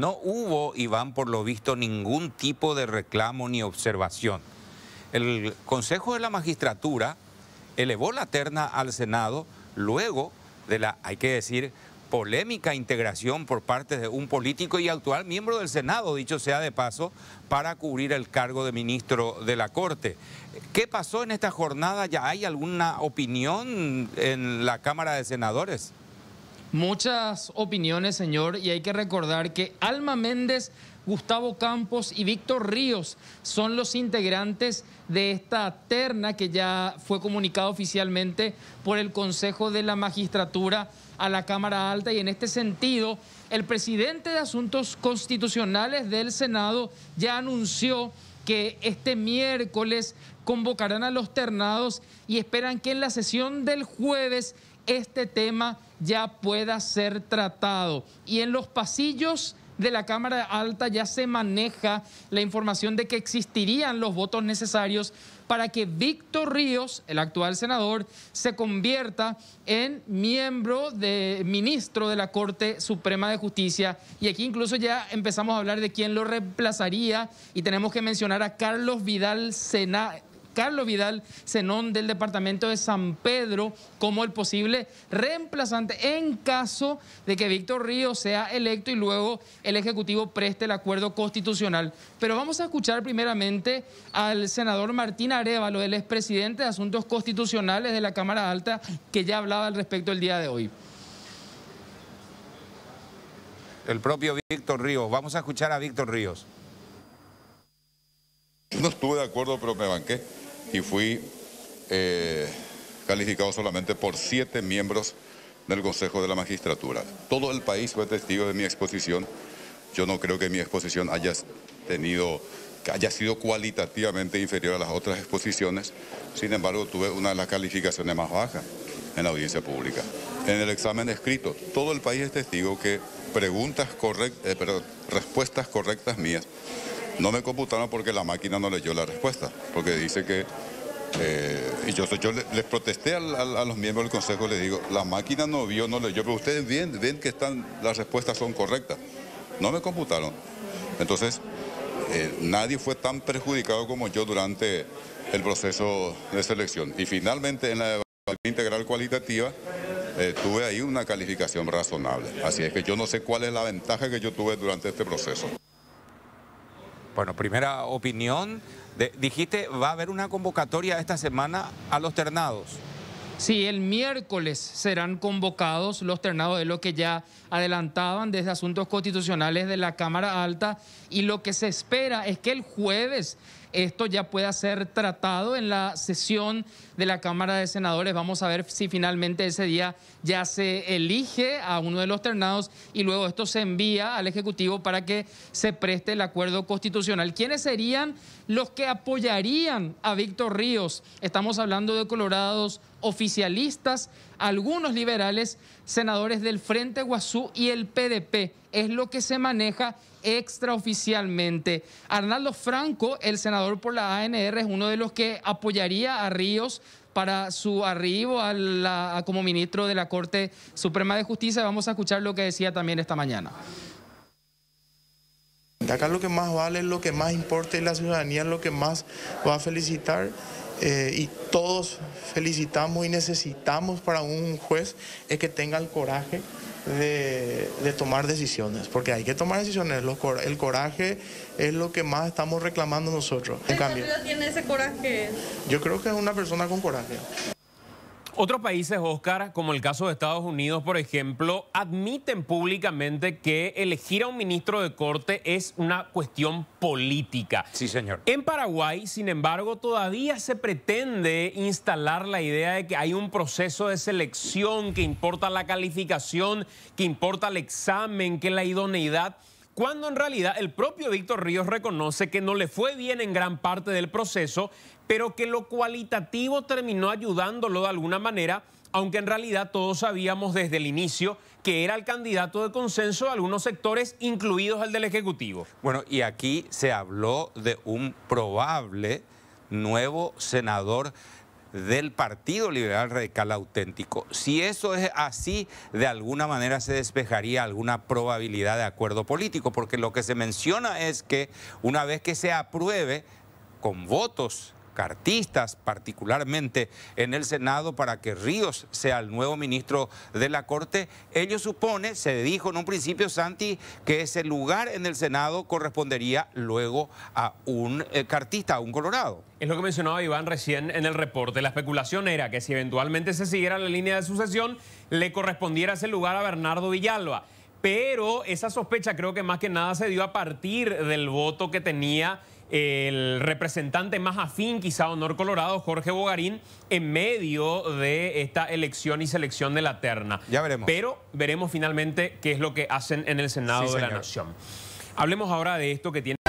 No hubo, Iván, por lo visto, ningún tipo de reclamo ni observación. El Consejo de la Magistratura elevó la terna al Senado luego de la, hay que decir, polémica integración por parte de un político y actual miembro del Senado, dicho sea de paso, para cubrir el cargo de ministro de la Corte. ¿Qué pasó en esta jornada? ¿Ya hay alguna opinión en la Cámara de Senadores? muchas opiniones, señor, y hay que recordar que Alma Méndez, Gustavo Campos y Víctor Ríos son los integrantes de esta terna que ya fue comunicada oficialmente por el Consejo de la Magistratura a la Cámara Alta y en este sentido el presidente de Asuntos Constitucionales del Senado ya anunció que este miércoles convocarán a los ternados y esperan que en la sesión del jueves este tema ya pueda ser tratado. Y en los pasillos de la Cámara Alta ya se maneja la información de que existirían los votos necesarios para que Víctor Ríos, el actual senador, se convierta en miembro de ministro de la Corte Suprema de Justicia. Y aquí incluso ya empezamos a hablar de quién lo reemplazaría y tenemos que mencionar a Carlos Vidal Sena, Carlos Vidal senón del departamento de San Pedro como el posible reemplazante en caso de que Víctor Ríos sea electo y luego el Ejecutivo preste el acuerdo constitucional. Pero vamos a escuchar primeramente al senador Martín Arevalo, el expresidente de Asuntos Constitucionales de la Cámara Alta, que ya hablaba al respecto el día de hoy. El propio Víctor Ríos. Vamos a escuchar a Víctor Ríos. No estuve de acuerdo, pero me banqué y fui eh, calificado solamente por siete miembros del Consejo de la Magistratura. Todo el país fue testigo de mi exposición. Yo no creo que mi exposición haya tenido haya sido cualitativamente inferior a las otras exposiciones, sin embargo tuve una de las calificaciones más bajas en la audiencia pública. En el examen escrito, todo el país es testigo que preguntas correctas, eh, respuestas correctas mías no me computaron porque la máquina no leyó la respuesta, porque dice que... Eh, y yo, yo les protesté a, los miembros del consejo, les digo, la máquina no vio, no leyó, pero ustedes ven, ven que están, las respuestas son correctas. No me computaron. Entonces, eh, nadie fue tan perjudicado como yo durante el proceso de selección. Y finalmente, en la evaluación integral cualitativa, eh, tuve ahí una calificación razonable. Así es que yo no sé cuál es la ventaja que yo tuve durante este proceso. Bueno, primera opinión. dijiste, va a haber una convocatoria esta semana a los ternados. Sí, el miércoles serán convocados los ternados, es lo que ya adelantaban desde asuntos constitucionales de la Cámara Alta y lo que se espera es que el jueves esto ya pueda ser tratado en la sesión de la Cámara de Senadores. Vamos a ver si finalmente ese día ya se elige a uno de los ternados y luego esto se envía al Ejecutivo para que se preste el acuerdo constitucional. ¿Quiénes serían los que apoyarían a Víctor Ríos? Estamos hablando de Colorados oficialistas, algunos liberales, senadores del Frente Guazú y el PDP. Es lo que se maneja extraoficialmente. Arnaldo Franco, el senador por la ANR, es uno de los que apoyaría a Ríos para su arribo a como ministro de la Corte Suprema de Justicia. Vamos a escuchar lo que decía también esta mañana. Acá lo que más vale, lo que más importa y la ciudadanía lo que más va a felicitar eh, y todos felicitamos y necesitamos para un juez es que tenga el coraje de, tomar decisiones, porque hay que tomar decisiones, el coraje es lo que más estamos reclamando nosotros. En cambio, tiene ese coraje? Yo creo que es una persona con coraje. Otros países, Oscar, como el caso de Estados Unidos, por ejemplo, admiten públicamente que elegir a un ministro de corte es una cuestión política. Sí, señor. En Paraguay, sin embargo, todavía se pretende instalar la idea de que hay un proceso de selección, que importa la calificación, que importa el examen, que la idoneidad cuando en realidad el propio Víctor Ríos reconoce que no le fue bien en gran parte del proceso, pero que lo cualitativo terminó ayudándolo de alguna manera, aunque en realidad todos sabíamos desde el inicio que era el candidato de consenso de algunos sectores, incluidos el del Ejecutivo. Bueno, y aquí se habló de un probable nuevo senador del Partido Liberal Radical Auténtico. Si eso es así, de alguna manera se despejaría alguna probabilidad de acuerdo político, porque lo que se menciona es que una vez que se apruebe con votos cartistas, particularmente en el Senado, para que Ríos sea el nuevo ministro de la Corte. Ello supone, se dijo en un principio, Santi, que ese lugar en el Senado correspondería luego a un cartista, eh, a un colorado. Es lo que mencionaba Iván recién en el reporte. La especulación era que si eventualmente se siguiera la línea de sucesión, le correspondiera ese lugar a Bernardo Villalba pero esa sospecha creo que más que nada se dio a partir del voto que tenía el representante más afín quizá Honor Colorado, Jorge Bogarín, en medio de esta elección y selección de la terna. Ya veremos. Pero veremos finalmente qué es lo que hacen en el Senado de la Nación. Hablemos ahora de esto que tiene...